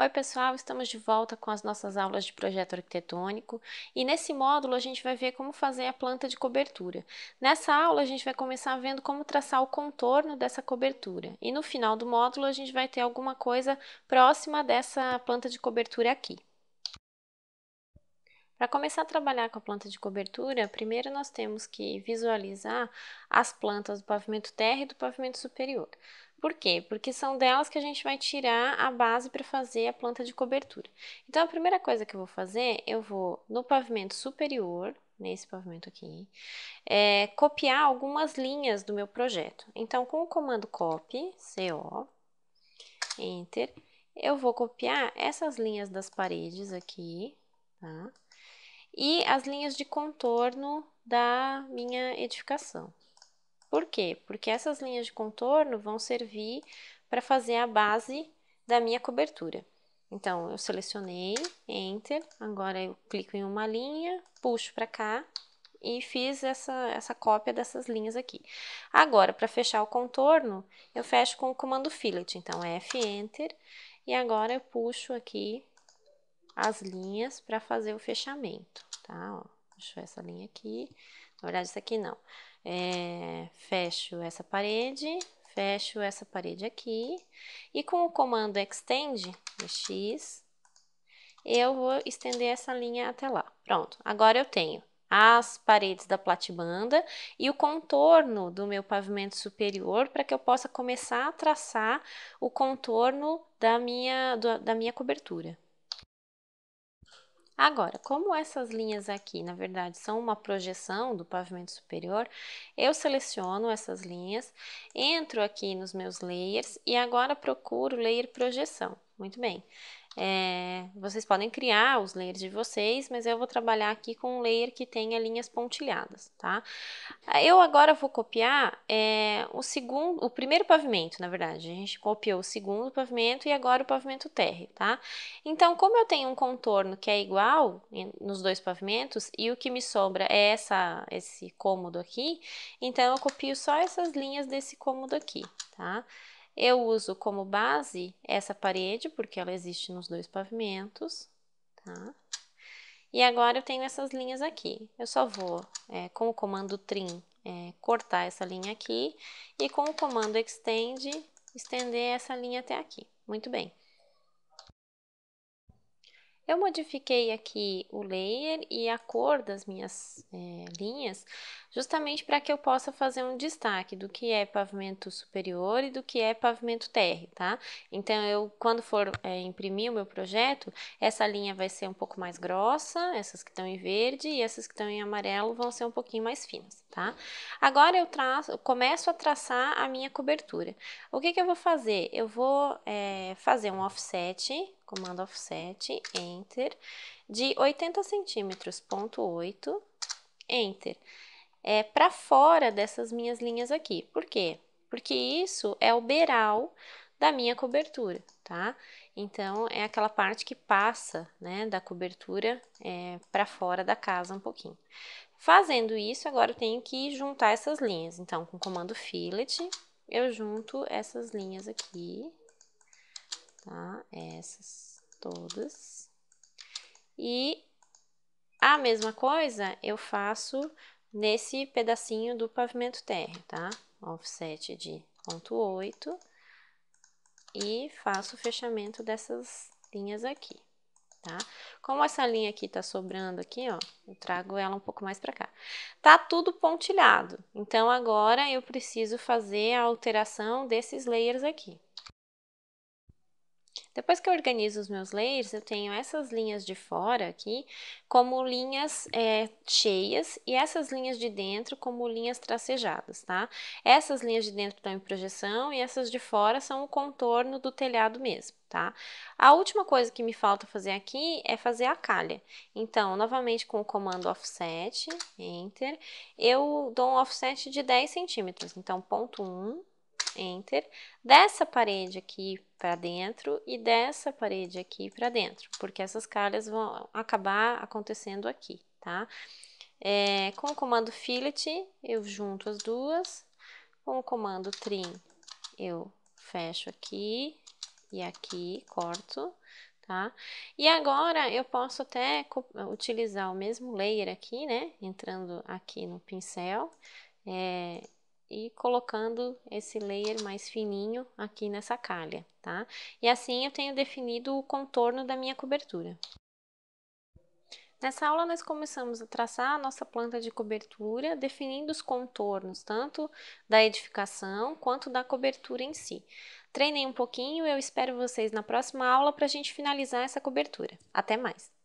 Oi, pessoal, estamos de volta com as nossas aulas de projeto arquitetônico e nesse módulo a gente vai ver como fazer a planta de cobertura. Nessa aula a gente vai começar vendo como traçar o contorno dessa cobertura e no final do módulo a gente vai ter alguma coisa próxima dessa planta de cobertura aqui. Para começar a trabalhar com a planta de cobertura, primeiro nós temos que visualizar as plantas do pavimento terra e do pavimento superior. Por quê? Porque são delas que a gente vai tirar a base para fazer a planta de cobertura. Então, a primeira coisa que eu vou fazer, eu vou no pavimento superior, nesse pavimento aqui, é, copiar algumas linhas do meu projeto. Então, com o comando copy, CO, enter, eu vou copiar essas linhas das paredes aqui, tá? e as linhas de contorno da minha edificação. Por quê? Porque essas linhas de contorno vão servir para fazer a base da minha cobertura. Então, eu selecionei, Enter, agora eu clico em uma linha, puxo para cá e fiz essa, essa cópia dessas linhas aqui. Agora, para fechar o contorno, eu fecho com o comando Fillet, então F, Enter, e agora eu puxo aqui as linhas para fazer o fechamento, tá? Ó, fecho essa linha aqui, na verdade isso aqui não. É, fecho essa parede, fecho essa parede aqui e com o comando extend, x, eu vou estender essa linha até lá. Pronto, agora eu tenho as paredes da platibanda e o contorno do meu pavimento superior para que eu possa começar a traçar o contorno da minha, da minha cobertura. Agora, como essas linhas aqui, na verdade, são uma projeção do pavimento superior, eu seleciono essas linhas, entro aqui nos meus layers e agora procuro o layer projeção. Muito bem. É, vocês podem criar os layers de vocês, mas eu vou trabalhar aqui com um layer que tenha linhas pontilhadas, tá? Eu agora vou copiar é, o segundo, o primeiro pavimento, na verdade. A gente copiou o segundo pavimento e agora o pavimento térreo, tá? Então, como eu tenho um contorno que é igual nos dois pavimentos e o que me sobra é essa, esse cômodo aqui, então eu copio só essas linhas desse cômodo aqui, tá? Eu uso como base essa parede, porque ela existe nos dois pavimentos, tá? E agora eu tenho essas linhas aqui. Eu só vou, é, com o comando trim, é, cortar essa linha aqui e com o comando extend, estender essa linha até aqui. Muito bem. Eu modifiquei aqui o layer e a cor das minhas é, linhas, justamente para que eu possa fazer um destaque do que é pavimento superior e do que é pavimento térreo, tá? Então, eu, quando for é, imprimir o meu projeto, essa linha vai ser um pouco mais grossa, essas que estão em verde, e essas que estão em amarelo vão ser um pouquinho mais finas tá? Agora eu traço, começo a traçar a minha cobertura. O que, que eu vou fazer? Eu vou é, fazer um offset, comando offset, enter, de 80 centímetros, ponto 8, enter. É, para fora dessas minhas linhas aqui. Por quê? Porque isso é o beiral da minha cobertura, tá? Então, é aquela parte que passa, né, da cobertura é, para fora da casa um pouquinho. Fazendo isso, agora eu tenho que juntar essas linhas. Então, com o comando fillet, eu junto essas linhas aqui, tá? Essas todas. E a mesma coisa eu faço nesse pedacinho do pavimento terra, tá? Offset de 0.8 e faço o fechamento dessas linhas aqui, tá? Como essa linha aqui tá sobrando aqui, ó, eu trago ela um pouco mais para cá. Tá tudo pontilhado, então agora eu preciso fazer a alteração desses layers aqui. Depois que eu organizo os meus layers, eu tenho essas linhas de fora aqui como linhas é, cheias e essas linhas de dentro como linhas tracejadas, tá? Essas linhas de dentro estão em projeção e essas de fora são o contorno do telhado mesmo, tá? A última coisa que me falta fazer aqui é fazer a calha. Então, novamente com o comando offset, enter, eu dou um offset de 10 centímetros. Então, ponto 1, Enter, dessa parede aqui para dentro e dessa parede aqui para dentro, porque essas calhas vão acabar acontecendo aqui, tá? É, com o comando fillet, eu junto as duas, com o comando trim, eu fecho aqui e aqui, corto, tá? E agora eu posso até utilizar o mesmo layer aqui, né? Entrando aqui no pincel, é, e colocando esse layer mais fininho aqui nessa calha, tá? E assim eu tenho definido o contorno da minha cobertura. Nessa aula, nós começamos a traçar a nossa planta de cobertura, definindo os contornos, tanto da edificação quanto da cobertura em si. Treinei um pouquinho, eu espero vocês na próxima aula para a gente finalizar essa cobertura. Até mais!